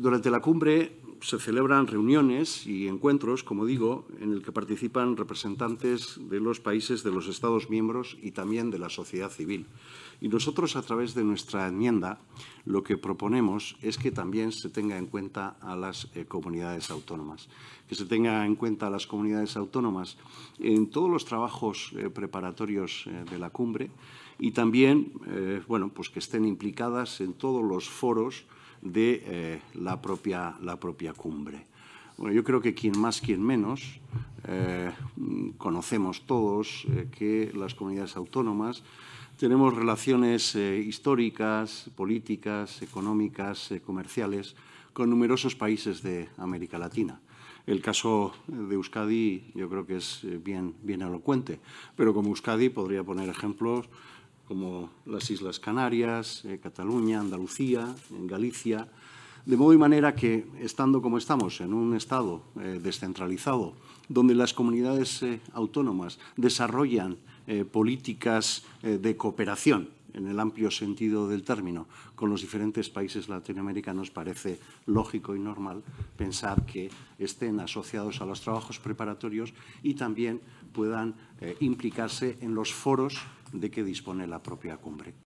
Durante la cumbre se celebran reuniones y encuentros, como digo, en el que participan representantes de los países, de los Estados miembros y también de la sociedad civil. Y nosotros, a través de nuestra enmienda, lo que proponemos es que también se tenga en cuenta a las eh, comunidades autónomas, que se tenga en cuenta a las comunidades autónomas en todos los trabajos eh, preparatorios eh, de la cumbre y también, bueno, pues que estén implicadas en todos los foros de eh, la, propia, la propia cumbre. Bueno, yo creo que quien más, quien menos, eh, conocemos todos eh, que las comunidades autónomas tenemos relaciones históricas, políticas, económicas, comerciales con numerosos países de América Latina. El caso de Euskadi yo creo que es bien, bien elocuente, pero como Euskadi podría poner ejemplos como las Islas Canarias, eh, Cataluña, Andalucía, Galicia, de modo y manera que, estando como estamos, en un Estado eh, descentralizado, donde las comunidades eh, autónomas desarrollan políticas de cooperación, en el amplio sentido del término, con los diferentes países latinoamericanos, parece lógico y normal pensar que estén asociados a los trabajos preparatorios y también puedan implicarse en los foros de que dispone la propia cumbre.